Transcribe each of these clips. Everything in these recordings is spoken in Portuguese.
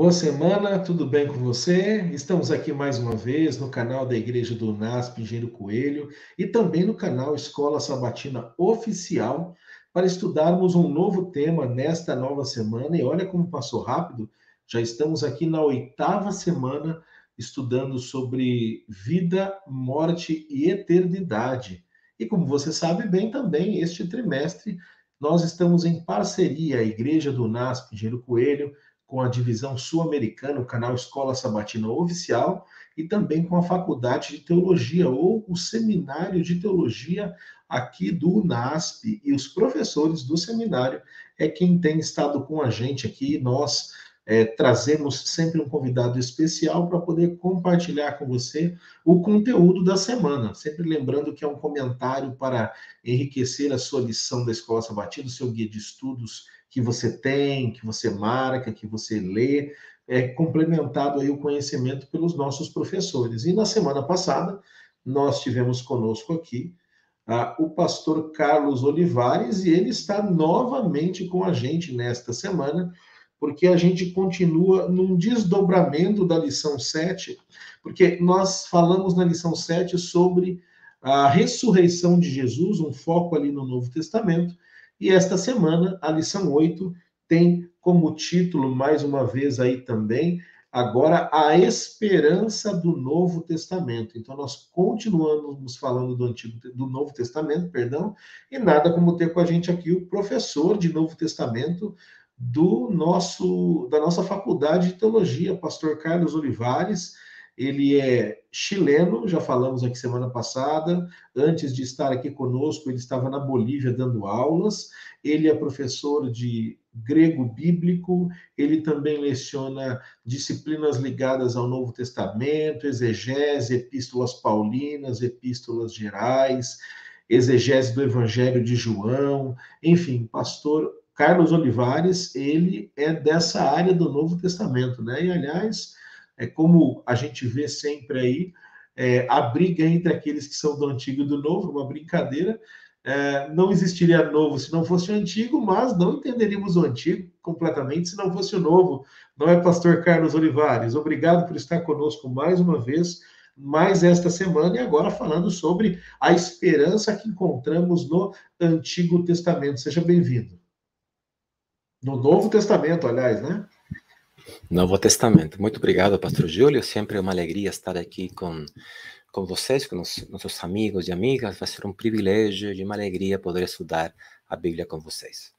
Boa semana, tudo bem com você? Estamos aqui mais uma vez no canal da Igreja do NASP Engenheiro Coelho e também no canal Escola Sabatina Oficial para estudarmos um novo tema nesta nova semana. E olha como passou rápido, já estamos aqui na oitava semana estudando sobre vida, morte e eternidade. E como você sabe bem também, este trimestre nós estamos em parceria, a Igreja do NASP Engenheiro Coelho com a divisão sul-americana, o canal Escola Sabatina Oficial, e também com a Faculdade de Teologia ou o Seminário de Teologia aqui do UNASP. E os professores do seminário é quem tem estado com a gente aqui. Nós é, trazemos sempre um convidado especial para poder compartilhar com você o conteúdo da semana. Sempre lembrando que é um comentário para enriquecer a sua lição da Escola Sabatina, o seu guia de estudos que você tem, que você marca, que você lê, é complementado aí o conhecimento pelos nossos professores. E na semana passada, nós tivemos conosco aqui ah, o pastor Carlos Olivares e ele está novamente com a gente nesta semana, porque a gente continua num desdobramento da lição 7, porque nós falamos na lição 7 sobre a ressurreição de Jesus, um foco ali no Novo Testamento, e esta semana, a lição 8 tem como título, mais uma vez aí também, agora a esperança do Novo Testamento. Então nós continuamos falando do antigo do Novo Testamento, perdão, e nada como ter com a gente aqui o professor de Novo Testamento do nosso da nossa faculdade de teologia, pastor Carlos Olivares ele é chileno, já falamos aqui semana passada. Antes de estar aqui conosco, ele estava na Bolívia dando aulas. Ele é professor de grego bíblico, ele também leciona disciplinas ligadas ao Novo Testamento, exegese, epístolas paulinas, epístolas gerais, exegese do Evangelho de João, enfim, pastor Carlos Olivares, ele é dessa área do Novo Testamento, né? E aliás, é como a gente vê sempre aí, é, a briga entre aqueles que são do antigo e do novo, uma brincadeira. É, não existiria novo se não fosse o antigo, mas não entenderíamos o antigo completamente se não fosse o novo. Não é, Pastor Carlos Olivares? Obrigado por estar conosco mais uma vez, mais esta semana, e agora falando sobre a esperança que encontramos no Antigo Testamento. Seja bem-vindo. No Novo Testamento, aliás, né? Novo Testamento. Muito obrigado, Pastor Júlio. Sempre é uma alegria estar aqui com, com vocês, com nossos amigos e amigas. Vai ser um privilégio e uma alegria poder estudar a Bíblia com vocês.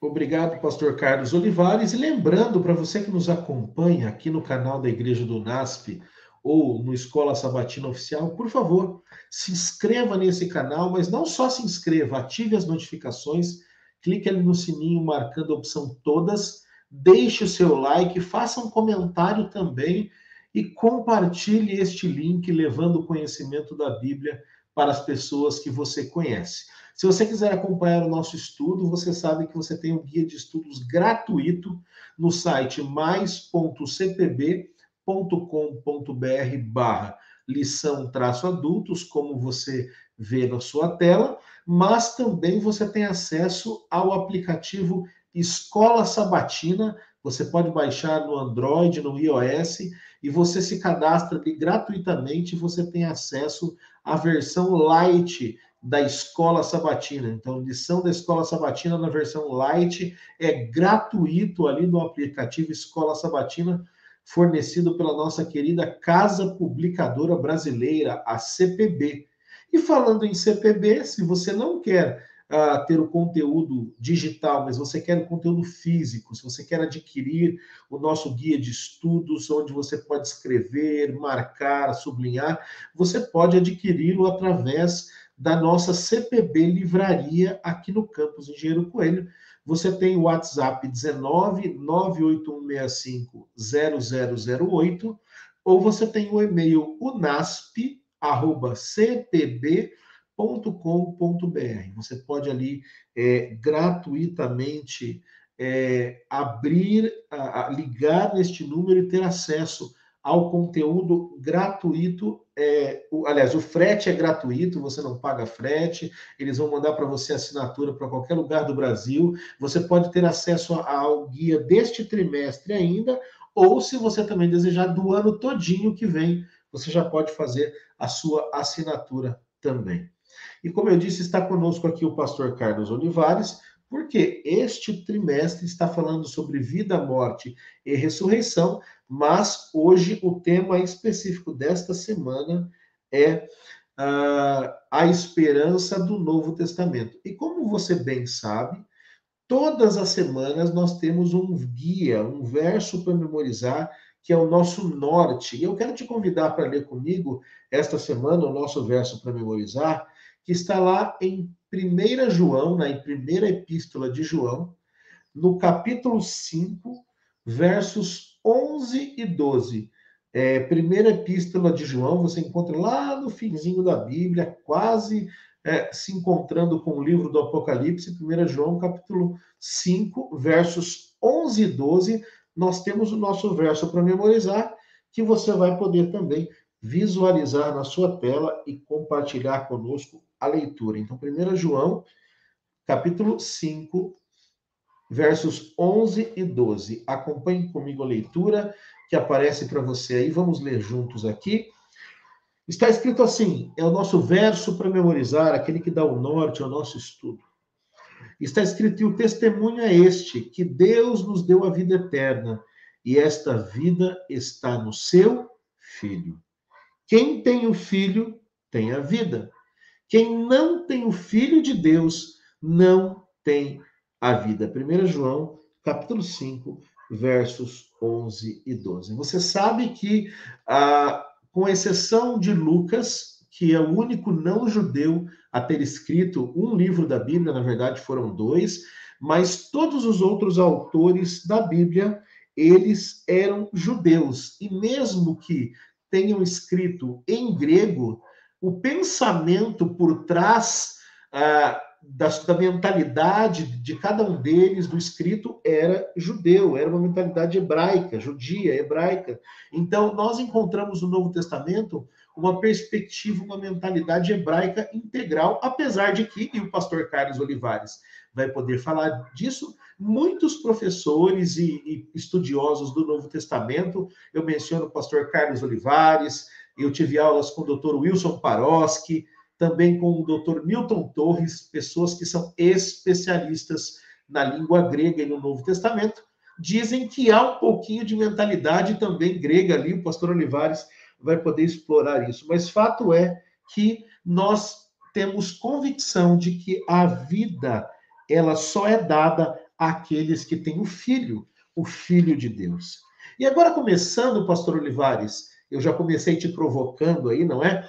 Obrigado, Pastor Carlos Olivares. E lembrando para você que nos acompanha aqui no canal da Igreja do NASP ou no Escola Sabatina Oficial, por favor, se inscreva nesse canal, mas não só se inscreva, ative as notificações clique ali no sininho marcando a opção todas, deixe o seu like, faça um comentário também e compartilhe este link levando o conhecimento da Bíblia para as pessoas que você conhece. Se você quiser acompanhar o nosso estudo, você sabe que você tem um guia de estudos gratuito no site mais.cpb.com.br barra lição traço adultos, como você vê na sua tela mas também você tem acesso ao aplicativo Escola Sabatina. Você pode baixar no Android, no iOS, e você se cadastra ali gratuitamente você tem acesso à versão light da Escola Sabatina. Então, lição da Escola Sabatina na versão light é gratuito ali no aplicativo Escola Sabatina, fornecido pela nossa querida Casa Publicadora Brasileira, a CPB. E falando em CPB, se você não quer uh, ter o conteúdo digital, mas você quer o conteúdo físico, se você quer adquirir o nosso guia de estudos, onde você pode escrever, marcar, sublinhar, você pode adquiri-lo através da nossa CPB Livraria aqui no campus Engenheiro Coelho. Você tem o WhatsApp 19 98165 0008 ou você tem o e-mail unasp arroba cpb Você pode ali é, gratuitamente é, abrir, a, a, ligar neste número e ter acesso ao conteúdo gratuito. É, o, aliás, o frete é gratuito, você não paga frete, eles vão mandar para você assinatura para qualquer lugar do Brasil. Você pode ter acesso ao guia deste trimestre ainda, ou se você também desejar, do ano todinho que vem você já pode fazer a sua assinatura também. E como eu disse, está conosco aqui o pastor Carlos Olivares, porque este trimestre está falando sobre vida, morte e ressurreição, mas hoje o tema específico desta semana é uh, a esperança do Novo Testamento. E como você bem sabe, todas as semanas nós temos um guia, um verso para memorizar que é o nosso norte. E eu quero te convidar para ler comigo esta semana o nosso verso para memorizar, que está lá em 1 João, na primeira epístola de João, no capítulo 5, versos 11 e 12. É, primeira epístola de João, você encontra lá no finzinho da Bíblia, quase é, se encontrando com o livro do Apocalipse, 1 João, capítulo 5, versos 11 e 12, nós temos o nosso verso para memorizar, que você vai poder também visualizar na sua tela e compartilhar conosco a leitura. Então, 1 João, capítulo 5, versos 11 e 12. Acompanhe comigo a leitura que aparece para você aí, vamos ler juntos aqui. Está escrito assim: é o nosso verso para memorizar, aquele que dá o norte ao nosso estudo. Está escrito: e o testemunho é este, que Deus nos deu a vida eterna, e esta vida está no seu filho. Quem tem o filho, tem a vida. Quem não tem o filho de Deus, não tem a vida. 1 João, capítulo 5, versos 11 e 12. Você sabe que, ah, com exceção de Lucas, que é o único não judeu a ter escrito um livro da Bíblia, na verdade foram dois, mas todos os outros autores da Bíblia, eles eram judeus. E mesmo que tenham escrito em grego, o pensamento por trás ah, da, da mentalidade de cada um deles, do escrito, era judeu, era uma mentalidade hebraica, judia, hebraica. Então, nós encontramos no Novo Testamento uma perspectiva, uma mentalidade hebraica integral, apesar de que, e o pastor Carlos Olivares vai poder falar disso, muitos professores e, e estudiosos do Novo Testamento, eu menciono o pastor Carlos Olivares, eu tive aulas com o doutor Wilson Paroski, também com o doutor Milton Torres, pessoas que são especialistas na língua grega e no Novo Testamento, dizem que há um pouquinho de mentalidade também grega ali, o pastor Olivares vai poder explorar isso. Mas fato é que nós temos convicção de que a vida ela só é dada àqueles que têm o Filho, o Filho de Deus. E agora começando, Pastor Olivares, eu já comecei te provocando aí, não é?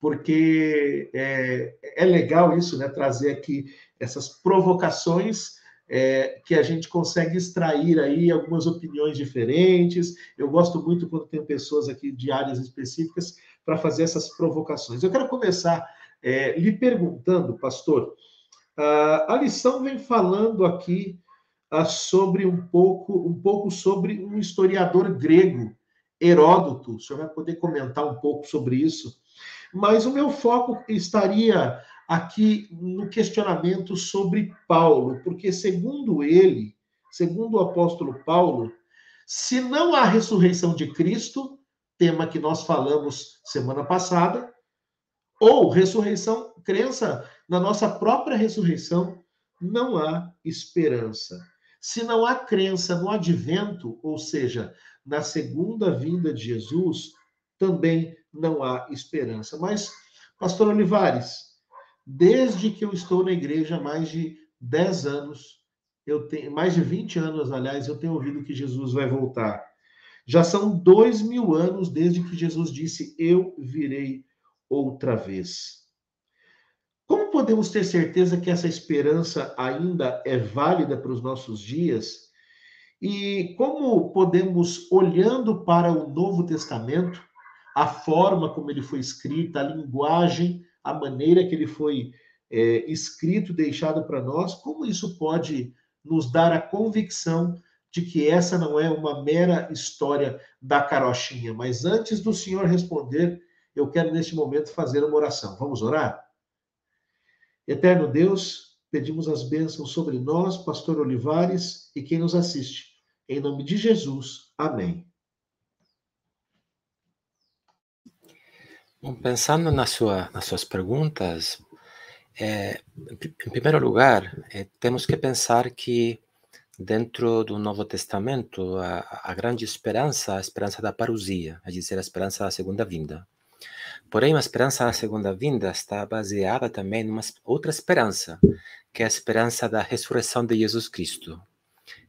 Porque é, é legal isso, né? Trazer aqui essas provocações é, que a gente consegue extrair aí algumas opiniões diferentes. Eu gosto muito quando tem pessoas aqui de áreas específicas para fazer essas provocações. Eu quero começar é, lhe perguntando, pastor, a lição vem falando aqui sobre um pouco, um pouco sobre um historiador grego, Heródoto. O senhor vai poder comentar um pouco sobre isso. Mas o meu foco estaria aqui no questionamento sobre Paulo, porque segundo ele, segundo o apóstolo Paulo, se não há ressurreição de Cristo, tema que nós falamos semana passada, ou ressurreição, crença na nossa própria ressurreição, não há esperança. Se não há crença no advento, ou seja, na segunda vinda de Jesus, também não há esperança. Mas, pastor Olivares, desde que eu estou na igreja, mais de 10 anos, eu tenho mais de 20 anos, aliás, eu tenho ouvido que Jesus vai voltar. Já são dois mil anos desde que Jesus disse: Eu virei outra vez. Como podemos ter certeza que essa esperança ainda é válida para os nossos dias? E como podemos, olhando para o Novo Testamento, a forma como ele foi escrito, a linguagem, a maneira que ele foi é, escrito, deixado para nós, como isso pode nos dar a convicção de que essa não é uma mera história da carochinha. Mas antes do Senhor responder, eu quero neste momento fazer uma oração. Vamos orar? Eterno Deus, pedimos as bênçãos sobre nós, Pastor Olivares e quem nos assiste. Em nome de Jesus. Amém. Bom, pensando na sua, nas suas perguntas, é, em primeiro lugar, é, temos que pensar que dentro do Novo Testamento a, a grande esperança, a esperança da parousia, é dizer, a esperança da segunda vinda. Porém, a esperança da segunda vinda está baseada também numa outra esperança, que é a esperança da ressurreição de Jesus Cristo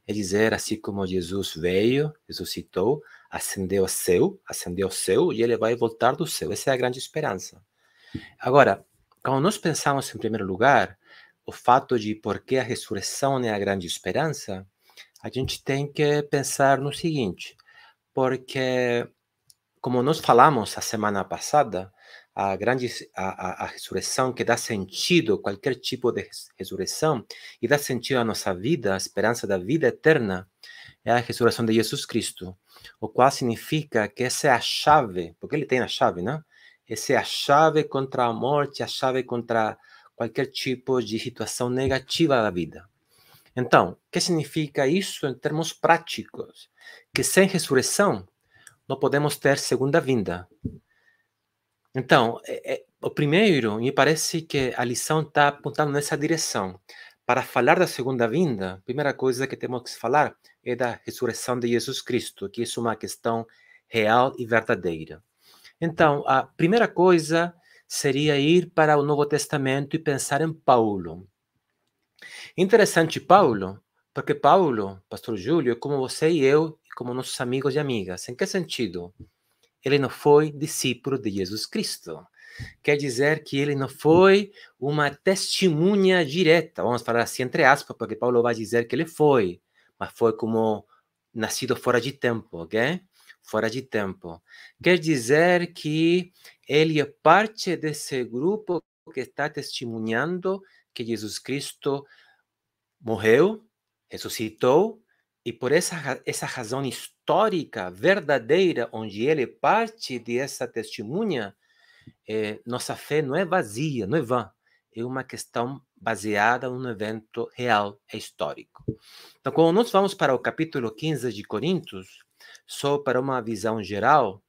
é dizer assim como Jesus veio, ressuscitou, ascendeu ao céu, ascendeu ao céu e ele vai voltar do céu. Essa é a grande esperança. Agora, quando nós pensamos em primeiro lugar o fato de por que a ressurreição é a grande esperança, a gente tem que pensar no seguinte, porque como nós falamos a semana passada, a grande a, a, a, ressurreição que dá sentido qualquer tipo de ressurreição e dá sentido à nossa vida, a esperança da vida eterna é a ressurreição de Jesus Cristo, o qual significa que essa é a chave, porque ele tem a chave, né? Essa é a chave contra a morte, a chave contra qualquer tipo de situação negativa da vida. Então, o que significa isso em termos práticos? Que sem ressurreição não podemos ter segunda vinda, então, é, é, o primeiro, me parece que a lição está apontando nessa direção. Para falar da segunda vinda, a primeira coisa que temos que falar é da ressurreição de Jesus Cristo, que isso é uma questão real e verdadeira. Então, a primeira coisa seria ir para o Novo Testamento e pensar em Paulo. Interessante Paulo, porque Paulo, pastor Júlio, é como você e eu, como nossos amigos e amigas. Em que sentido? ele não foi discípulo de Jesus Cristo. Quer dizer que ele não foi uma testemunha direta, vamos falar assim entre aspas, porque Paulo vai dizer que ele foi, mas foi como nascido fora de tempo, ok? Fora de tempo. Quer dizer que ele é parte desse grupo que está testemunhando que Jesus Cristo morreu, ressuscitou e por essa, essa razão histórica, verdadeira, onde ele é parte de essa testemunha, eh, nossa fé não é vazia, não é vã. É uma questão baseada num evento real, é histórico. Então, quando nós vamos para o capítulo 15 de Coríntios, só para uma visão geral,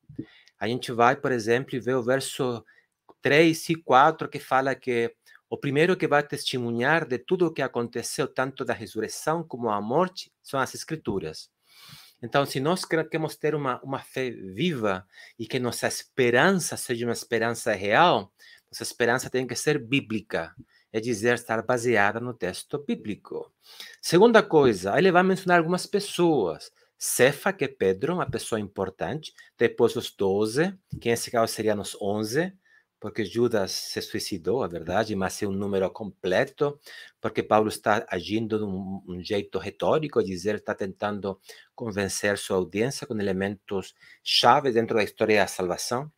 a gente vai, por exemplo, ver o verso 3 e 4 que fala que o primeiro que vai testemunhar de tudo o que aconteceu, tanto da ressurreição como a morte, são as Escrituras. Então, se nós queremos ter uma, uma fé viva e que nossa esperança seja uma esperança real, nossa esperança tem que ser bíblica, é dizer, estar baseada no texto bíblico. Segunda coisa, ele vai mencionar algumas pessoas. Cefa, que é Pedro, uma pessoa importante, depois os doze, que nesse é caso seria nos onze, porque Judas se suicidou, é verdade, mas é um número completo, porque Paulo está agindo de um, um jeito retórico, dizer, está tentando convencer sua audiência com elementos chave dentro da história da salvação.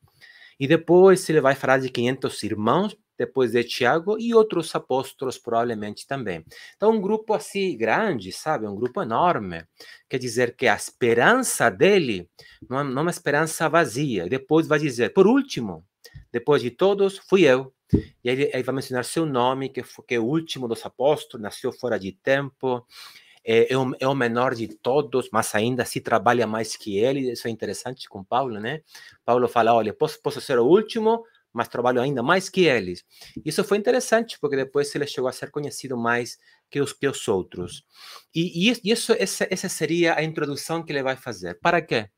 E depois ele vai falar de 500 irmãos, depois de Tiago e outros apóstolos provavelmente também. Então um grupo assim grande, sabe, um grupo enorme. Quer dizer que a esperança dele não é uma esperança vazia. Depois vai dizer, por último, depois de todos, fui eu. E ele, ele vai mencionar seu nome, que, que é o último dos apóstolos, nasceu fora de tempo, é, é, o, é, o, menor de todos, mas ainda se trabalha mais que ele. Isso é interessante com Paulo, né? Paulo fala: olha, posso, posso ser o último, mas trabalho ainda mais que eles. Isso foi interessante, porque depois ele chegou a ser conhecido mais que os, que os outros. E, e isso, essa, essa seria a introdução que ele vai fazer. Para quê?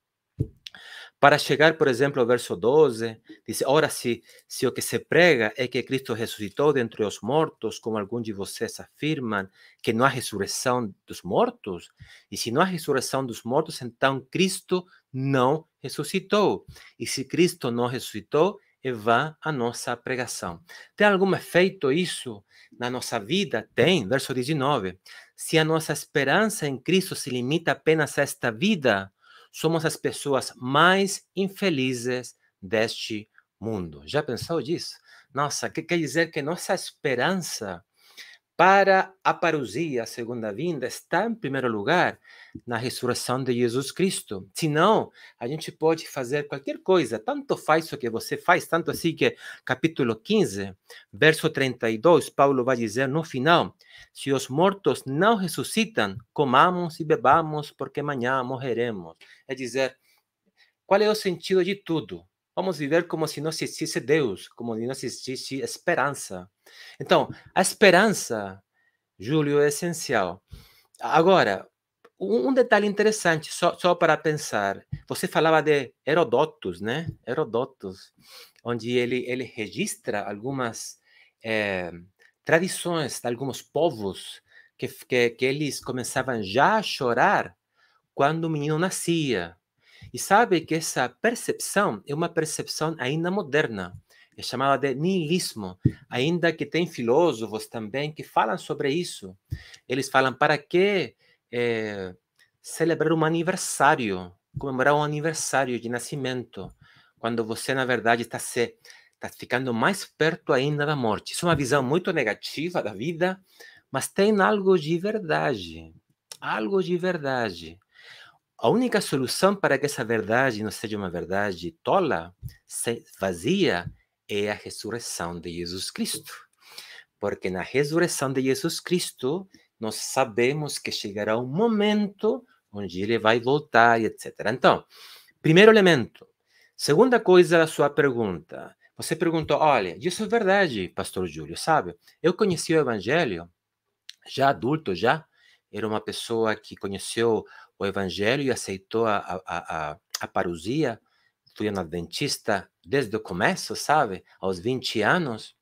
Para chegar, por exemplo, ao verso 12, diz: Ora, se, se o que se prega é que Cristo ressuscitou dentre os mortos, como alguns de vocês afirmam, que não há ressurreição dos mortos, e se não há ressurreição dos mortos, então Cristo não ressuscitou. E se Cristo não ressuscitou, é vá a nossa pregação. Tem algum efeito isso na nossa vida? Tem, verso 19. Se a nossa esperança em Cristo se limita apenas a esta vida, somos as pessoas mais infelizes deste mundo. Já pensou disso? Nossa, que quer dizer que nossa esperança para a parousia, a segunda vinda, está em primeiro lugar na ressurreição de Jesus Cristo. Senão, a gente pode fazer qualquer coisa, tanto faz o que você faz, tanto assim que capítulo 15, verso 32, Paulo vai dizer no final: se os mortos não ressuscitam, comamos e bebamos, porque amanhã morreremos. É dizer, qual é o sentido de tudo? Vamos viver como se não existisse Deus, como se não existisse esperança então, a esperança, Júlio, é essencial. Agora, um detalhe interessante, só, só para pensar. Você falava de Herodotus, né? Herodotos, onde ele, ele registra algumas é, tradições de alguns povos que, que, que eles começavam já a chorar quando o menino nascia. E sabe que essa percepção é uma percepção ainda moderna é chamada de niilismo, ainda que tem filósofos também que falam sobre isso. Eles falam para que é, celebrar um aniversário, comemorar um aniversário de nascimento, quando você na verdade está se está ficando mais perto ainda da morte. Isso é uma visão muito negativa da vida, mas tem algo de verdade, algo de verdade. A única solução para que essa verdade não seja uma verdade tola, vazia, é a ressurreição de Jesus Cristo. Porque na ressurreição de Jesus Cristo, nós sabemos que chegará um momento onde ele vai voltar, etc. Então, primeiro elemento. Segunda coisa da sua pergunta. Você perguntou: olha, isso é verdade, Pastor Júlio, sabe? Eu conheci o Evangelho já adulto, já. Era uma pessoa que conheceu o Evangelho e aceitou a, a, a, a parousia, um adventista desde o começo, sabe? Aos 20 anos.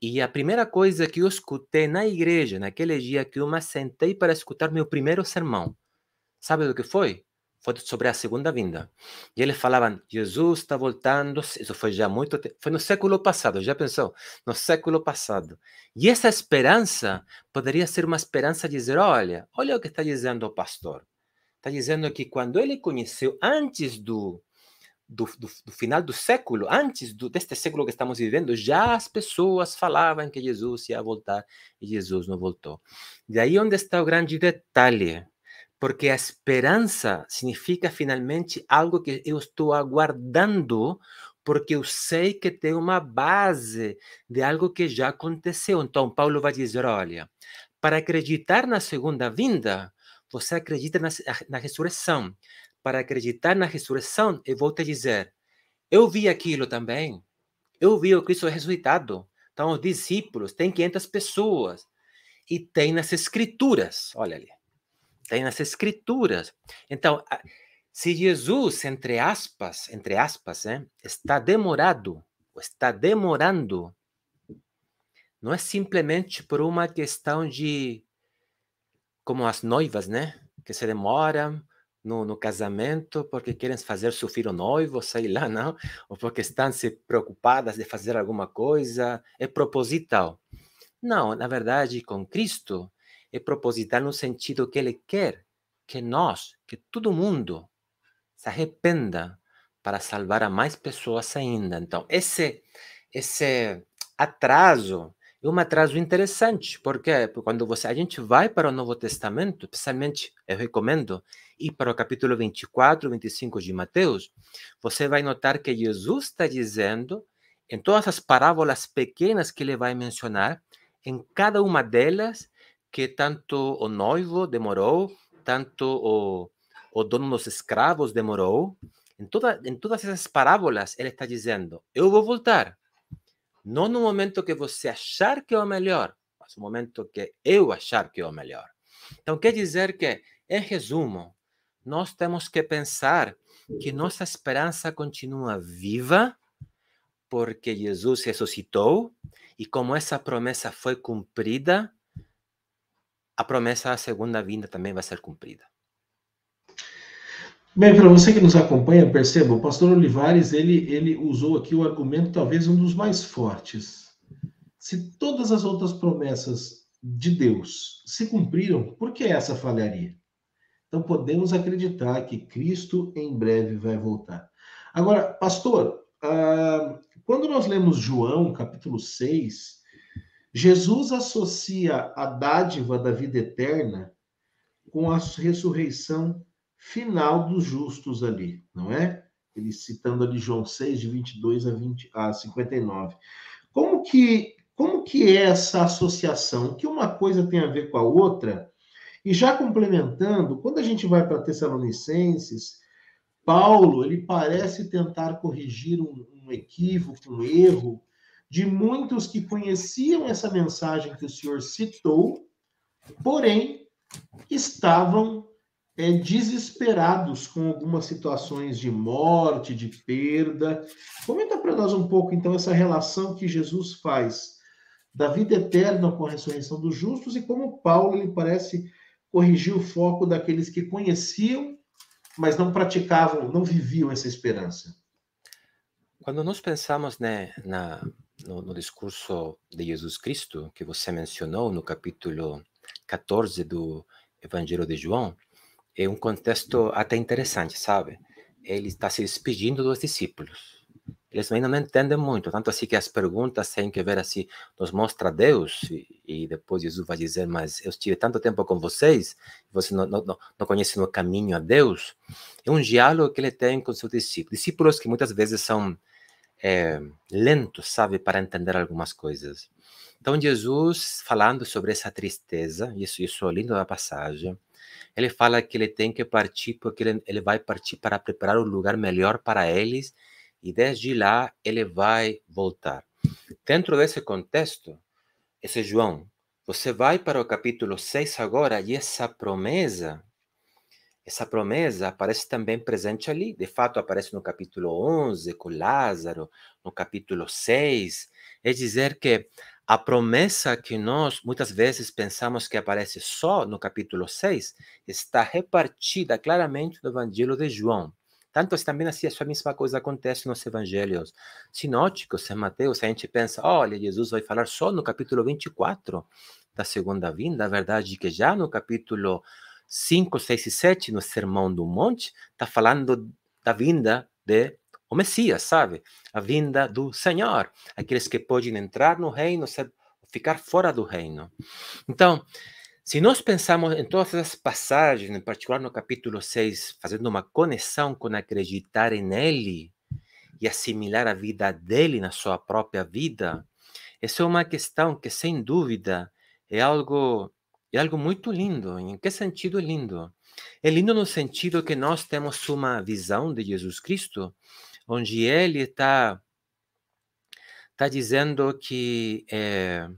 E a primeira coisa que eu escutei na igreja, naquele dia que eu me sentei para escutar meu primeiro sermão, sabe do que foi? Foi sobre a segunda vinda. E eles falavam, Jesus está voltando. Isso foi já muito tempo. Foi no século passado, já pensou? No século passado. E essa esperança poderia ser uma esperança de dizer: olha, olha o que está dizendo o pastor. Está dizendo que quando ele conheceu, antes do do, do, do, final do século, antes do, deste século que estamos vivendo, já as pessoas falavam que Jesus ia voltar e Jesus não voltou. E aí onde está o grande detalhe, porque a esperança significa finalmente algo que eu estou aguardando, porque eu sei que tem uma base de algo que já aconteceu. Então, Paulo vai dizer: olha, para acreditar na segunda vinda, você acredita na, na ressurreição para acreditar na ressurreição, eu vou te dizer: eu vi aquilo também. Eu vi o Cristo ressuscitado. Então, os discípulos, tem 500 pessoas. E tem nas Escrituras, olha ali. Tem nas Escrituras. Então, se Jesus, entre aspas, entre aspas, né, está demorado, está demorando, não é simplesmente por uma questão de como as noivas, né? Que se demoram, no, no, casamento porque querem fazer sofrer o noivo, sei lá, não, ou porque estão se preocupadas de fazer alguma coisa, é proposital. Não, na verdade, com Cristo é proposital no sentido que ele quer que nós, que todo mundo se arrependa para salvar a mais pessoas ainda. Então, esse esse atraso é um atraso interessante, porque quando você a gente vai para o Novo Testamento, especialmente eu recomendo e para o capítulo 24, 25 de Mateus, você vai notar que Jesus está dizendo, em todas as parábolas pequenas que ele vai mencionar, em cada uma delas, que tanto o noivo demorou, tanto o, o dono dos escravos demorou, em, toda, em todas essas parábolas, ele está dizendo: Eu vou voltar. Não no momento que você achar que é o melhor, mas no momento que eu achar que é o melhor. Então, quer dizer que, em resumo, nós temos que pensar que nossa esperança continua viva, porque Jesus ressuscitou, e como essa promessa foi cumprida, a promessa da segunda vinda também vai ser cumprida. Bem, para você que nos acompanha, perceba, o pastor Olivares, ele, ele usou aqui o argumento, talvez um dos mais fortes. Se todas as outras promessas de Deus se cumpriram, por que essa falharia? Então podemos acreditar que Cristo em breve vai voltar. Agora, pastor, ah, quando nós lemos João, capítulo 6, Jesus associa a dádiva da vida eterna com a ressurreição final dos justos ali, não é? Ele citando ali João 6, de 22 a, 20, a 59. Como que, como que é essa associação? O que uma coisa tem a ver com a outra? E já complementando, quando a gente vai para Tessalonicenses, Paulo ele parece tentar corrigir um, um equívoco, um erro de muitos que conheciam essa mensagem que o senhor citou, porém estavam é, desesperados com algumas situações de morte, de perda. Comenta para nós um pouco então essa relação que Jesus faz da vida eterna com a ressurreição dos justos e como Paulo ele parece corrigir o foco daqueles que conheciam, mas não praticavam, não viviam essa esperança. Quando nós pensamos né, na, no, no discurso de Jesus Cristo, que você mencionou no capítulo 14 do Evangelho de João, é um contexto até interessante, sabe? Ele está se despedindo dos discípulos eles ainda não entendem muito. Tanto assim que as perguntas têm que ver assim, nos mostra Deus, e, e depois Jesus vai dizer, mas eu estive tanto tempo com vocês, vocês não, não, não conhecem o caminho a Deus. É um diálogo que ele tem com seus discípulos. Discípulos que muitas vezes são é, lentos, sabe, para entender algumas coisas. Então, Jesus, falando sobre essa tristeza, isso, isso é lindo da passagem, ele fala que ele tem que partir porque ele, ele vai partir para preparar um lugar melhor para eles e desde lá ele vai voltar. Dentro desse contexto, esse João, você vai para o capítulo 6 agora e essa promessa, essa promessa aparece também presente ali. De fato, aparece no capítulo 11 com Lázaro, no capítulo 6. É dizer que a promessa que nós muitas vezes pensamos que aparece só no capítulo 6 está repartida claramente no Evangelho de João. Tanto também assim, a mesma coisa acontece nos evangelhos sinóticos, em Mateus, a gente pensa, olha, Jesus vai falar só no capítulo 24 da segunda vinda, a verdade é que já no capítulo 5, 6 e 7, no Sermão do Monte, está falando da vinda de o Messias, sabe? A vinda do Senhor, aqueles que podem entrar no reino, ser, ficar fora do reino. Então, se nós pensarmos em todas essas passagens, em particular no capítulo 6, fazendo uma conexão com acreditar nele e assimilar a vida dele na sua própria vida, essa é uma questão que, sem dúvida, é algo, é algo muito lindo. Em que sentido é lindo? É lindo no sentido que nós temos uma visão de Jesus Cristo, onde ele está tá dizendo que é,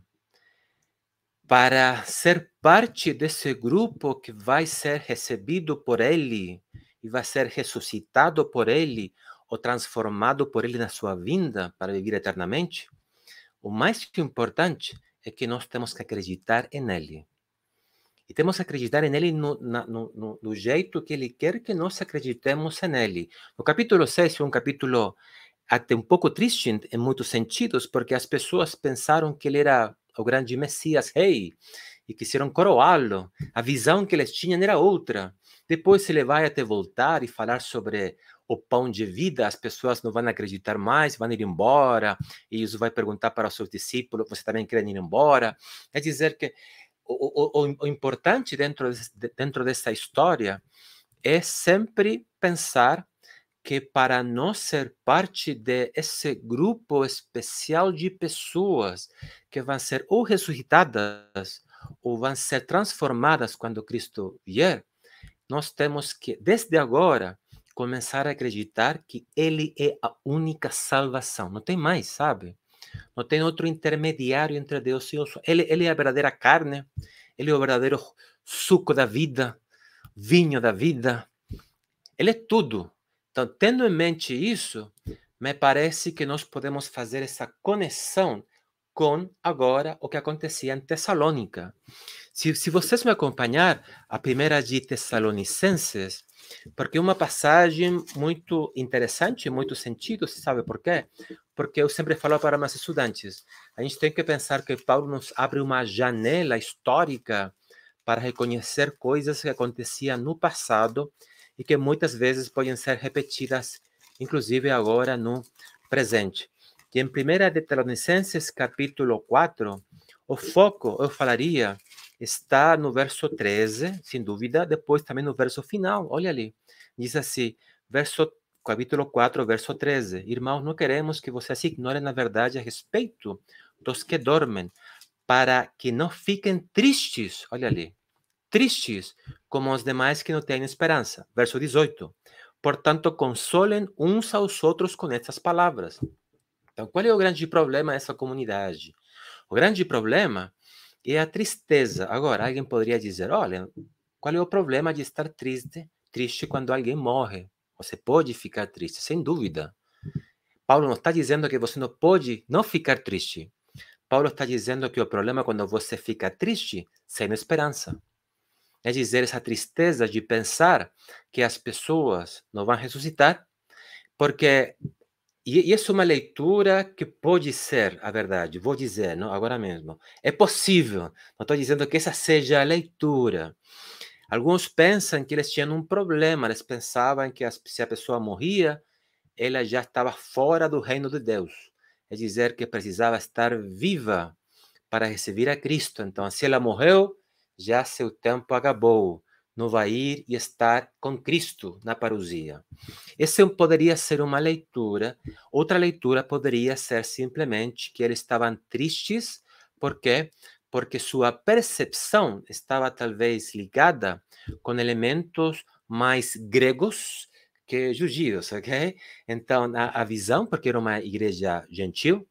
para ser parte desse grupo que vai ser recebido por ele e vai ser ressuscitado por ele ou transformado por ele na sua vinda para viver eternamente, o mais importante é que nós temos que acreditar nele. E temos que acreditar nele no, na, no, no, jeito que ele quer que nós acreditemos nele. O capítulo 6 é um capítulo até um pouco triste em, em muitos sentidos, porque as pessoas pensaram que ele era o grande Messias rei. Hey, e quiseram coroá-lo. A visão que eles tinham era outra. Depois, se ele vai até voltar e falar sobre o oh, pão de vida, as pessoas não vão acreditar mais, vão ir embora. E Jesus vai perguntar para os seus discípulos: você também quer ir embora? É dizer que o, o, o importante dentro, dentro dessa história é sempre pensar que para não ser parte desse grupo especial de pessoas que vão ser ou ressuscitadas ou vão ser transformadas quando Cristo vier, nós temos que, desde agora, começar a acreditar que Ele é a única salvação. Não tem mais, sabe? Não tem outro intermediário entre Deus e o ele, ele é a verdadeira carne, Ele é o verdadeiro suco da vida, vinho da vida. Ele é tudo. Então, tendo em mente isso, me parece que nós podemos fazer essa conexão com agora o que acontecia em Tessalônica. Se, se vocês me acompanhar, a primeira de Tessalonicenses, porque é uma passagem muito interessante, muito sentido, você sabe por quê? Porque eu sempre falo para meus estudantes, a gente tem que pensar que Paulo nos abre uma janela histórica para reconhecer coisas que aconteciam no passado e que muitas vezes podem ser repetidas, inclusive agora no presente que em 1 de Tessalonicenses capítulo 4, o foco, eu falaria, está no verso 13, sem dúvida, depois também no verso final, olha ali, diz assim, verso capítulo 4, verso 13, irmãos, não queremos que vocês ignorem a verdade a respeito dos que dormem, para que não fiquem tristes, olha ali, tristes como os demais que não têm esperança. Verso 18. Portanto, consolem uns aos outros com estas palavras. Então, qual é o grande problema dessa comunidade? O grande problema é a tristeza. Agora, alguém poderia dizer: olha, qual é o problema de estar triste? Triste quando alguém morre. Você pode ficar triste, sem dúvida. Paulo não está dizendo que você não pode não ficar triste. Paulo está dizendo que o problema é quando você fica triste sem esperança. É dizer essa tristeza de pensar que as pessoas não vão ressuscitar, porque e isso é uma leitura que pode ser a verdade, vou dizer não, agora mesmo. É possível, não estou dizendo que essa seja a leitura. Alguns pensam que eles tinham um problema, eles pensavam que se a pessoa morria, ela já estava fora do reino de Deus. É dizer que precisava estar viva para receber a Cristo. Então, se ela morreu, já seu tempo acabou não vai ir e estar com Cristo na parousia. Essa poderia ser uma leitura. Outra leitura poderia ser simplesmente que eles estavam tristes porque porque sua percepção estava talvez ligada com elementos mais gregos que judeus ok? Então a, a visão, porque era uma igreja gentil,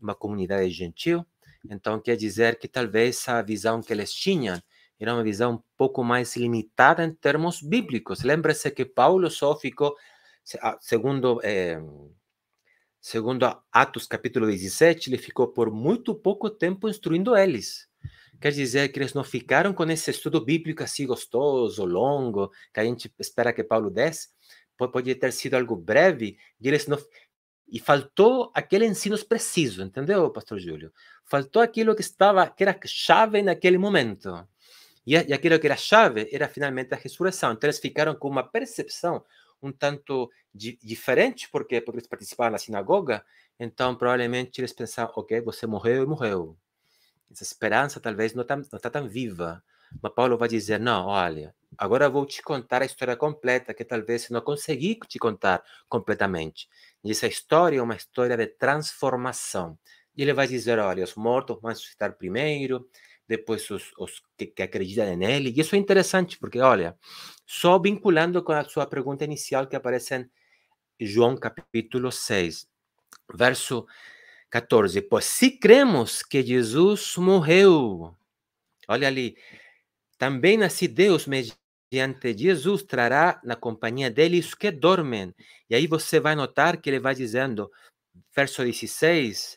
uma comunidade gentil, então quer dizer que talvez a visão que eles tinham era uma visão um pouco mais limitada em termos bíblicos. Lembre-se que Paulo só ficou, ah, segundo, é, segundo Atos capítulo 17, ele ficou por muito pouco tempo instruindo eles. Quer dizer que eles não ficaram com esse estudo bíblico assim gostoso, longo, que a gente espera que Paulo desse. Pode ter sido algo breve, e eles não, e faltou aquele ensino preciso, entendeu, pastor Júlio? Faltou aquilo que estava que era chave naquele momento. E, e aquilo que era chave era finalmente a ressurreição. Então eles ficaram com uma percepção um tanto di diferente, porque, porque eles participaram na sinagoga, então provavelmente eles pensaram, ok, você morreu e morreu. Essa esperança talvez não está não tá tão viva. Mas Paulo vai dizer, não, olha, agora eu vou te contar a história completa, que talvez eu não consegui te contar completamente. E essa história é uma história de transformação. E ele vai dizer, olha, os mortos vão ressuscitar primeiro, depois os, os que, que, acreditam nele. E isso é interessante, porque, olha, só vinculando com a sua pergunta inicial que aparece em João capítulo 6, verso 14. Pois se cremos que Jesus morreu, olha ali, também nasce Deus mediante Jesus trará na companhia deles os que dormem. E aí você vai notar que ele vai dizendo, verso 16,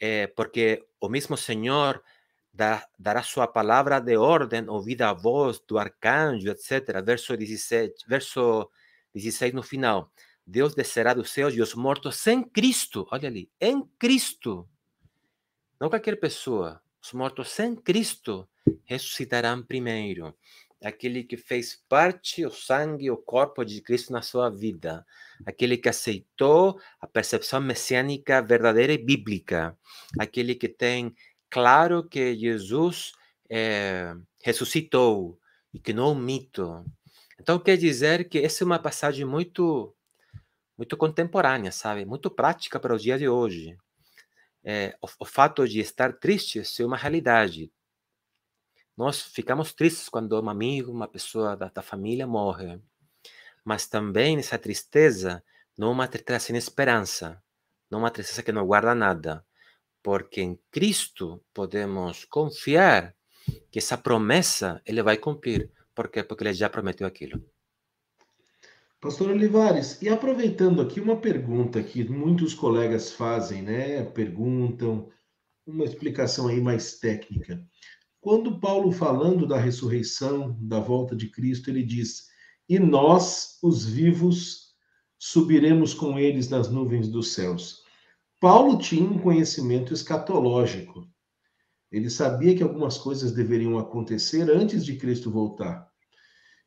é, eh, porque o mesmo Senhor dará sua palavra de ordem, ouvida a voz do arcanjo, etc. Verso 17, verso 16 no final. Deus descerá dos céus e os mortos em Cristo, olha ali, em Cristo, não qualquer pessoa, os mortos em Cristo ressuscitarão primeiro. Aquele que fez parte, o sangue, o corpo de Cristo na sua vida. Aquele que aceitou a percepção messiânica verdadeira e bíblica. Aquele que tem claro que Jesus é, ressuscitou e que não é um mito. Então quer dizer que essa é uma passagem muito muito contemporânea, sabe? Muito prática para o dia de hoje. É, o, o, fato de estar triste é uma realidade. Nós ficamos tristes quando um amigo, uma pessoa da, da família morre. Mas também essa tristeza não é uma tristeza sem esperança, não é uma tristeza que não guarda nada porque em Cristo podemos confiar que essa promessa ele vai cumprir. porque Porque ele já prometeu aquilo. Pastor Olivares, e aproveitando aqui uma pergunta que muitos colegas fazem, né? Perguntam uma explicação aí mais técnica. Quando Paulo falando da ressurreição, da volta de Cristo, ele diz: "E nós, os vivos, subiremos com eles nas nuvens dos céus". Paulo tinha um conhecimento escatológico. Ele sabia que algumas coisas deveriam acontecer antes de Cristo voltar.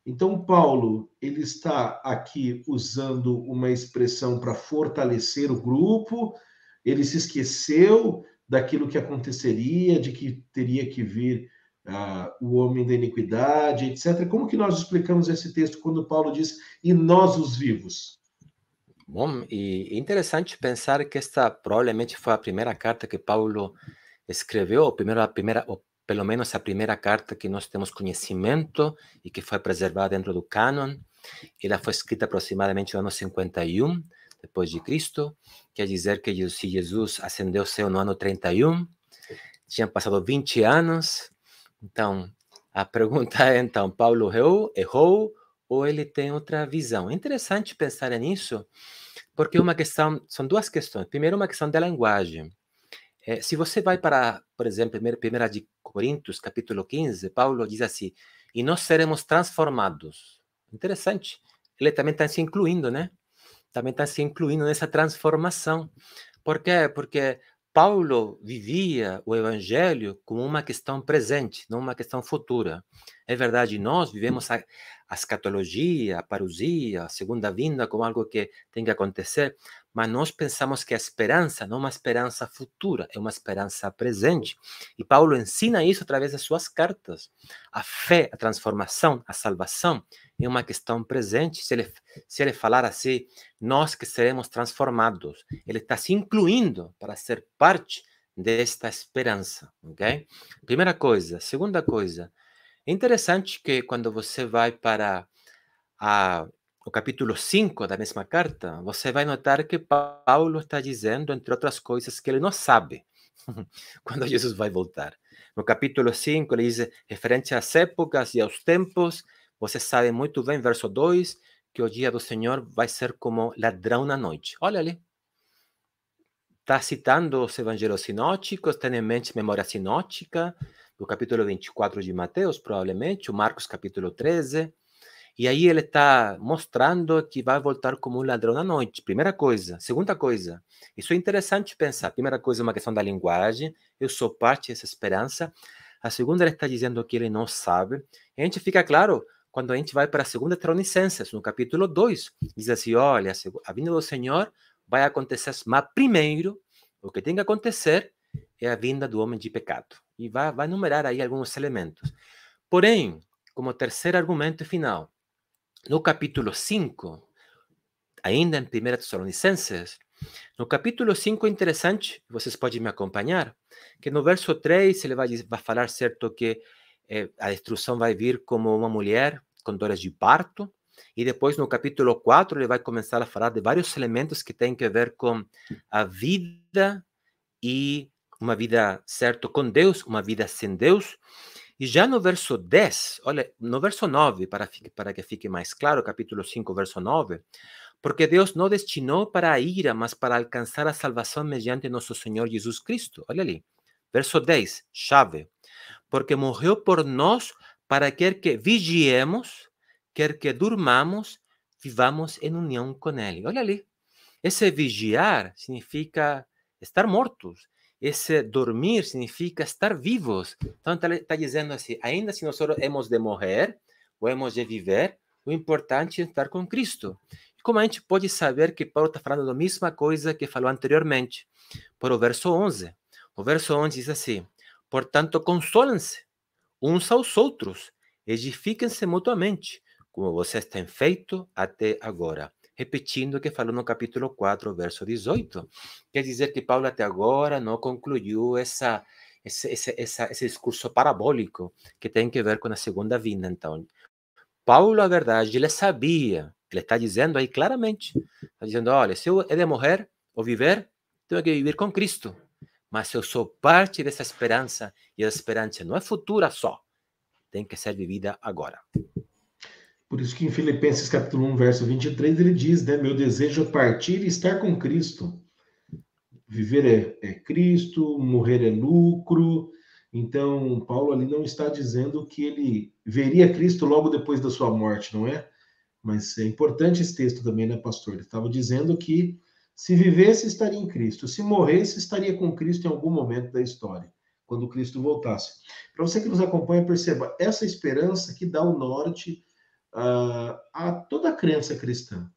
Então, Paulo, ele está aqui usando uma expressão para fortalecer o grupo, ele se esqueceu daquilo que aconteceria, de que teria que vir ah, o homem da iniquidade, etc. Como que nós explicamos esse texto quando Paulo diz, e nós os vivos? Bom, e é interessante pensar que esta provavelmente foi a primeira carta que Paulo escreveu, ou, primeiro a primeira, ou pelo menos a primeira carta que nós temos conhecimento e que foi preservada dentro do cânon. Ela foi escrita aproximadamente no ano 51 depois de Cristo, quer dizer que se Jesus ascendeu seu no ano 31, tinham passado 20 anos. Então, a pergunta é então, Paulo errou, errou ou ele tem outra visão. É interessante pensar nisso, porque uma questão, são duas questões. Primeiro, uma questão da linguagem. É, se você vai para, por exemplo, 1 de Coríntios, capítulo 15, Paulo diz assim, e nós seremos transformados. Interessante. Ele também está se incluindo, né? Também está se incluindo nessa transformação. Por quê? Porque Paulo vivia o evangelho como uma questão presente, não uma questão futura. É verdade, nós vivemos a, a escatologia, a parousia, a segunda vinda como algo que tem que acontecer, mas nós pensamos que a esperança não é uma esperança futura, é uma esperança presente. E Paulo ensina isso através das suas cartas. A fé, a transformação, a salvação é uma questão presente. Se ele, se ele falar assim, nós que seremos transformados, ele está se incluindo para ser parte desta esperança, ok? Primeira coisa. Segunda coisa, é interessante que quando você vai para a no capítulo 5 da mesma carta, você vai notar que Paulo está dizendo, entre outras coisas, que ele não sabe quando Jesus vai voltar. No capítulo 5, ele diz, referente às épocas e aos tempos, você sabe muito bem, verso 2, que o dia do Senhor vai ser como ladrão na noite. Olha ali. Está citando os evangelhos sinóticos, tem em mente memória sinótica, do capítulo 24 de Mateus, provavelmente, o Marcos capítulo 13, e aí ele está mostrando que vai voltar como um ladrão à noite, primeira coisa. Segunda coisa, isso é interessante pensar. Primeira coisa é uma questão da linguagem, eu sou parte dessa esperança. A segunda, ele está dizendo que ele não sabe. E a gente fica claro quando a gente vai para a segunda Tronicenses, no capítulo 2. Diz assim, olha, a vinda do Senhor vai acontecer, mas primeiro, o que tem que acontecer é a vinda do homem de pecado. E vai, vai numerar aí alguns elementos. Porém, como terceiro argumento final, no capítulo 5, ainda em 1 Tessalonicenses, no capítulo 5 é interessante, vocês podem me acompanhar, que no verso 3 ele vai, vai falar, certo, que eh, a destruição vai vir como uma mulher com dores de parto, e depois no capítulo 4 ele vai começar a falar de vários elementos que têm que ver com a vida e uma vida, certo, com Deus, uma vida sem Deus. E já no verso 10, olha, no verso 9, para, para que fique mais claro, capítulo 5, verso 9, porque Deus não destinou para a ira, mas para alcançar a salvação mediante nosso Senhor Jesus Cristo. Olha ali, verso 10, chave. Porque morreu por nós para quer que vigiemos, quer que durmamos, vivamos em união com Ele. Olha ali, esse vigiar significa estar mortos, esse dormir significa estar vivos. Então, está tá dizendo assim: ainda se nós temos de morrer, ou temos de viver, o importante é estar com Cristo. E como a gente pode saber que Paulo está falando da mesma coisa que falou anteriormente? Por o verso 11. O verso 11 diz assim: Portanto, consolem-se uns aos outros, edifiquem-se mutuamente, como vocês têm feito até agora repetindo o que falou no capítulo 4, verso 18. Quer dizer que Paulo até agora não concluiu essa, esse, esse, essa, esse discurso parabólico que tem que ver com a segunda vinda, então. Paulo, na verdade, ele sabia, ele está dizendo aí claramente, está dizendo, olha, se eu é de morrer ou viver, tenho que viver com Cristo. Mas eu sou parte dessa esperança, e a esperança não é futura só, tem que ser vivida agora. Por isso que em Filipenses capítulo 1, verso 23, ele diz, né? Meu desejo é partir e estar com Cristo. Viver é, é Cristo, morrer é lucro. Então, Paulo ali não está dizendo que ele veria Cristo logo depois da sua morte, não é? Mas é importante esse texto também, né, pastor? Ele estava dizendo que se vivesse, estaria em Cristo. Se morresse, estaria com Cristo em algum momento da história, quando Cristo voltasse. Para você que nos acompanha, perceba essa esperança que dá o norte a, a toda a crença cristã.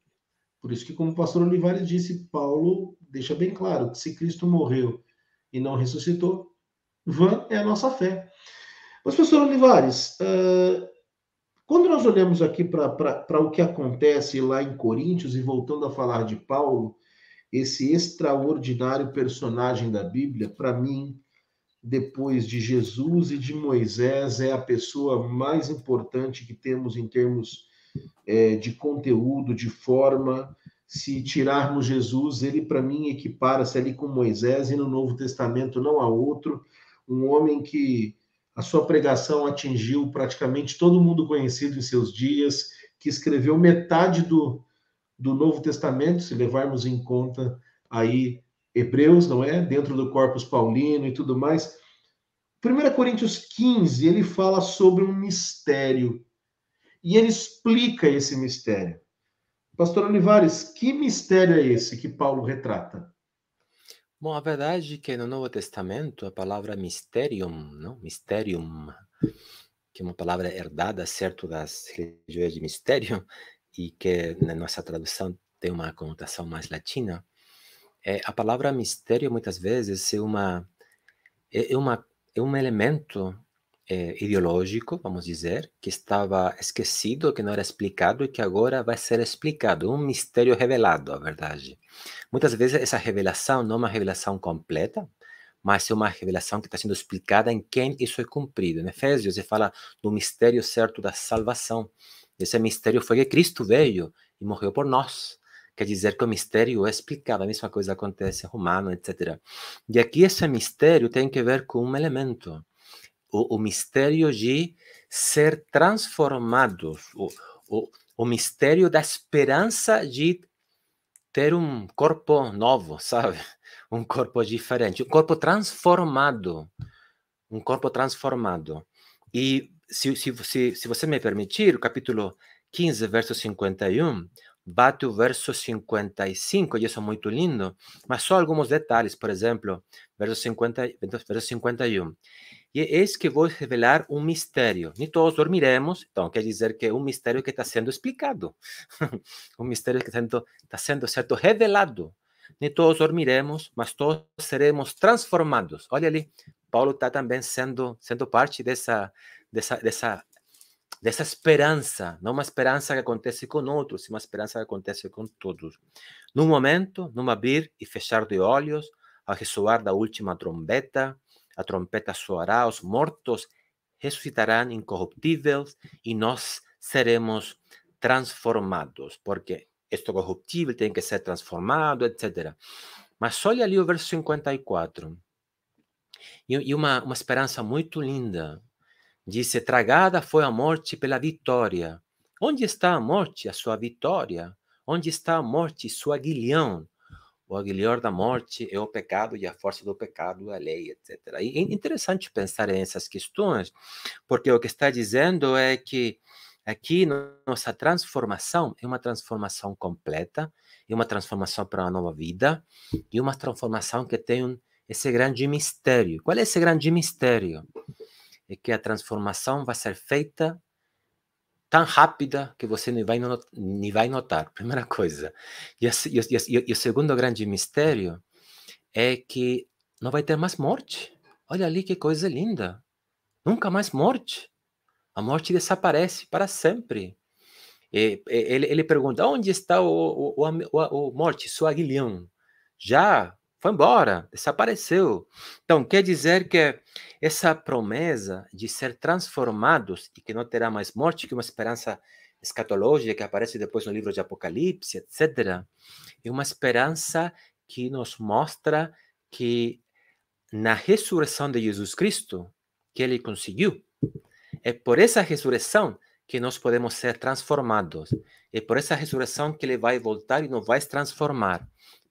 Por isso que, como o pastor Olivares disse, Paulo deixa bem claro que se Cristo morreu e não ressuscitou, vã é a nossa fé. Mas, professor Olivares, uh, quando nós olhamos aqui para o que acontece lá em Coríntios, e voltando a falar de Paulo, esse extraordinário personagem da Bíblia, para mim, depois de Jesus e de Moisés, é a pessoa mais importante que temos em termos é, de conteúdo, de forma. Se tirarmos Jesus, ele para mim equipara-se ali com Moisés, e no Novo Testamento não há outro. Um homem que a sua pregação atingiu praticamente todo mundo conhecido em seus dias, que escreveu metade do, do Novo Testamento, se levarmos em conta aí Hebreus, não é? Dentro do Corpus Paulino e tudo mais. 1 Coríntios 15, ele fala sobre um mistério. E ele explica esse mistério. Pastor Olivares, que mistério é esse que Paulo retrata? Bom, a verdade é que no Novo Testamento a palavra mysterium, não? Mysterium, que é uma palavra herdada, certo, das religiões de mistério, e que na nossa tradução tem uma conotação mais latina, é, a palavra mistério muitas vezes é uma, é, é uma é um elemento é, ideológico, vamos dizer, que estava esquecido, que não era explicado e que agora vai ser explicado. Um mistério revelado, a verdade. Muitas vezes essa revelação não é uma revelação completa, mas é uma revelação que está sendo explicada em quem isso é cumprido. Em Efésios, ele fala do mistério certo da salvação. Esse mistério foi que Cristo veio e morreu por nós quer dizer que o mistério é explicado. A mesma coisa acontece em Romano, etc. E aqui esse mistério tem que ver com um elemento, o, o mistério de ser transformado, o, o, o mistério da esperança de ter um corpo novo, sabe? Um corpo diferente, um corpo transformado, um corpo transformado. E se, se, se, se você me permitir, o capítulo 15, verso 51, bate o verso 55, e isso é muito lindo, mas só alguns detalhes, por exemplo, verso, 50, então, verso 51. E eis que vou revelar um mistério. Nem todos dormiremos, então quer dizer que é um mistério que está sendo explicado, um mistério que está sendo, tá sendo certo, revelado. Nem todos dormiremos, mas todos seremos transformados. Olha ali, Paulo está também sendo, sendo parte dessa, dessa, dessa dessa esperança, não uma esperança que acontece com outros, uma esperança que acontece com todos. Num momento, num abrir e fechar de olhos, ao ressoar da última trombeta, a trombeta soará, os mortos ressuscitarão incorruptíveis e nós seremos transformados, porque isto corruptível tem que ser transformado, etc. Mas olha ali o verso 54. E, e uma, uma esperança muito linda, Disse: Tragada foi a morte pela vitória. Onde está a morte, a sua vitória? Onde está a morte, sua aguilhão? O aguilhão da morte é o pecado e a força do pecado é a lei, etc. E é interessante pensar nessas questões, porque o que está dizendo é que aqui nossa transformação é uma transformação completa, é uma transformação para uma nova vida e uma transformação que tem um, esse grande mistério. Qual é esse grande mistério? é que a transformação vai ser feita tão rápida que você nem vai, nem vai notar, primeira coisa. E, a, e, e, e o segundo grande mistério é que não vai ter mais morte. Olha ali que coisa linda. Nunca mais morte. A morte desaparece para sempre. E, ele, ele pergunta: onde está o, o, o, o, o morte, seu aguilhão? Já foi embora, desapareceu. Então, quer dizer que essa promessa de ser transformados e que não terá mais morte, que é uma esperança escatológica que aparece depois no livro de Apocalipse, etc., é uma esperança que nos mostra que na ressurreição de Jesus Cristo, que ele conseguiu, é por essa ressurreição que nós podemos ser transformados. É por essa ressurreição que ele vai voltar e nos vai transformar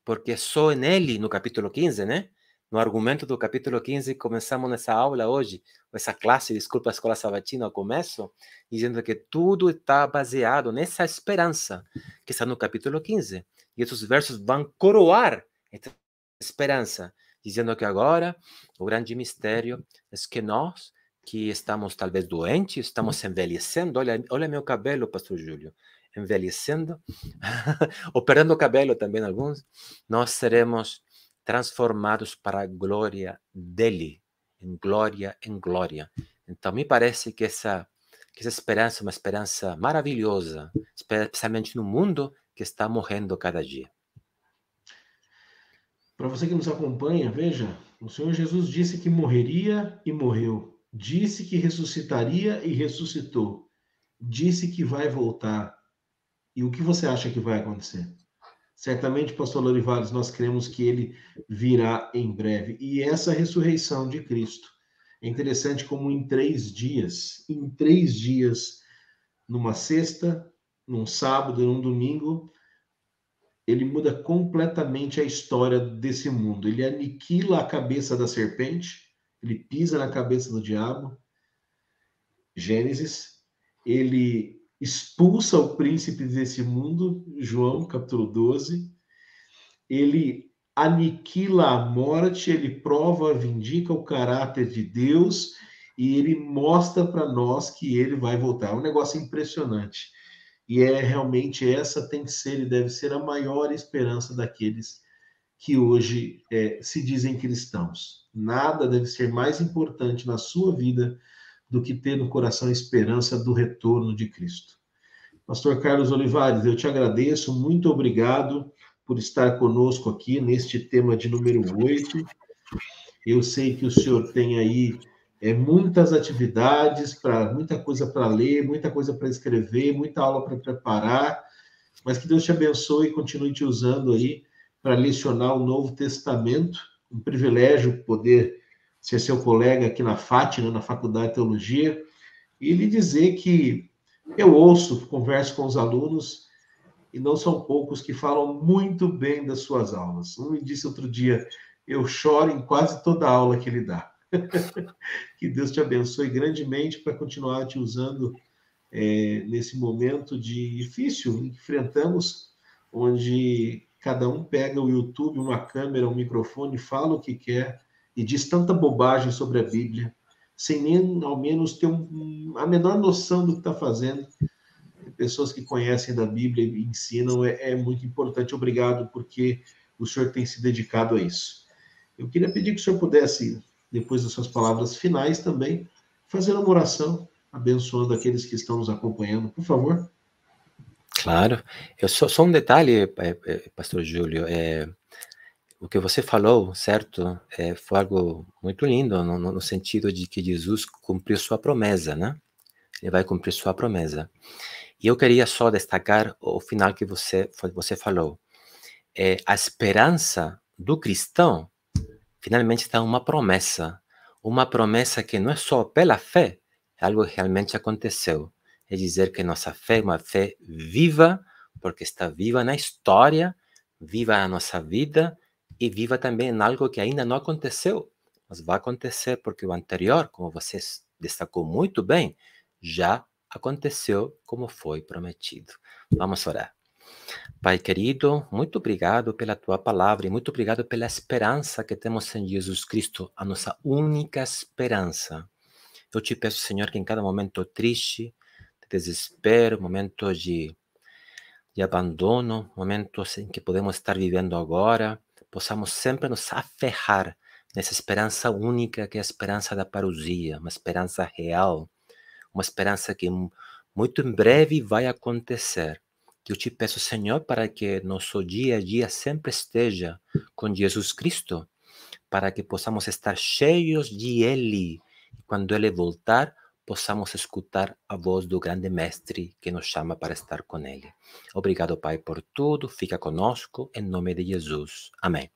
porque é só nele, no capítulo 15, né? No argumento do capítulo 15, começamos nessa aula hoje, essa classe, desculpa, a Escola Sabatina, ao começo, dizendo que tudo está baseado nessa esperança que está no capítulo 15. E esses versos vão coroar essa esperança, dizendo que agora o grande mistério é que nós, que estamos talvez doentes, estamos envelhecendo, olha, olha meu cabelo, pastor Júlio, envelhecendo, operando o cabelo também alguns, nós seremos transformados para a glória dele, em glória em glória. Então, me parece que essa, que essa esperança é uma esperança maravilhosa, especialmente no mundo que está morrendo cada dia. Para você que nos acompanha, veja, o Senhor Jesus disse que morreria e morreu, disse que ressuscitaria e ressuscitou, disse que vai voltar, e o que você acha que vai acontecer? Certamente, pastor Lorivares, nós cremos que ele virá em breve. E essa ressurreição de Cristo. É interessante como em três dias, em três dias, numa sexta, num sábado e num domingo, ele muda completamente a história desse mundo. Ele aniquila a cabeça da serpente, ele pisa na cabeça do diabo. Gênesis, ele expulsa o príncipe desse mundo, João capítulo 12. Ele aniquila a morte, ele prova, vindica o caráter de Deus e ele mostra para nós que ele vai voltar. É um negócio impressionante. E é realmente essa tem que ser e deve ser a maior esperança daqueles que hoje é, se dizem cristãos. Nada deve ser mais importante na sua vida do que ter no coração a esperança do retorno de Cristo. Pastor Carlos Olivares, eu te agradeço, muito obrigado por estar conosco aqui neste tema de número 8. Eu sei que o senhor tem aí é, muitas atividades, para muita coisa para ler, muita coisa para escrever, muita aula para preparar, mas que Deus te abençoe e continue te usando aí para lecionar o Novo Testamento. Um privilégio poder ser é seu colega aqui na FAT, né, na Faculdade de Teologia, e lhe dizer que eu ouço, converso com os alunos, e não são poucos que falam muito bem das suas aulas. Um me disse outro dia, eu choro em quase toda aula que ele dá. que Deus te abençoe grandemente para continuar te usando é, nesse momento de difícil que enfrentamos, onde cada um pega o YouTube, uma câmera, um microfone, fala o que quer e diz tanta bobagem sobre a Bíblia, sem nem ao menos ter um, a menor noção do que está fazendo. Pessoas que conhecem da Bíblia e ensinam é, é muito importante. Obrigado, porque o senhor tem se dedicado a isso. Eu queria pedir que o senhor pudesse, depois das suas palavras finais também, fazer uma oração abençoando aqueles que estão nos acompanhando, por favor. Claro. Eu só, só um detalhe, é, é, pastor Júlio. É, o que você falou, certo, é, foi algo muito lindo, no, no, sentido de que Jesus cumpriu sua promessa, né? Ele vai cumprir sua promessa. E eu queria só destacar o final que você, você falou. É, a esperança do cristão finalmente está uma promessa. Uma promessa que não é só pela fé, é algo realmente aconteceu. É dizer que nossa fé é uma fé viva, porque está viva na história, viva na nossa vida, e viva também em algo que ainda não aconteceu, mas vai acontecer porque o anterior, como você destacou muito bem, já aconteceu como foi prometido. Vamos orar. Pai querido, muito obrigado pela tua palavra e muito obrigado pela esperança que temos em Jesus Cristo, a nossa única esperança. Eu te peço, Senhor, que em cada momento triste, de desespero, momento de, de abandono, momentos em que podemos estar vivendo agora, possamos sempre nos aferrar nessa esperança única que é a esperança da parousia, uma esperança real, uma esperança que muito em breve vai acontecer. Que eu te peço, Senhor, para que nosso dia a dia sempre esteja com Jesus Cristo, para que possamos estar cheios de Ele. quando Ele voltar, possamos escutar a voz do grande mestre que nos chama para estar com ele. Obrigado, Pai, por tudo. Fica conosco em nome de Jesus. Amém.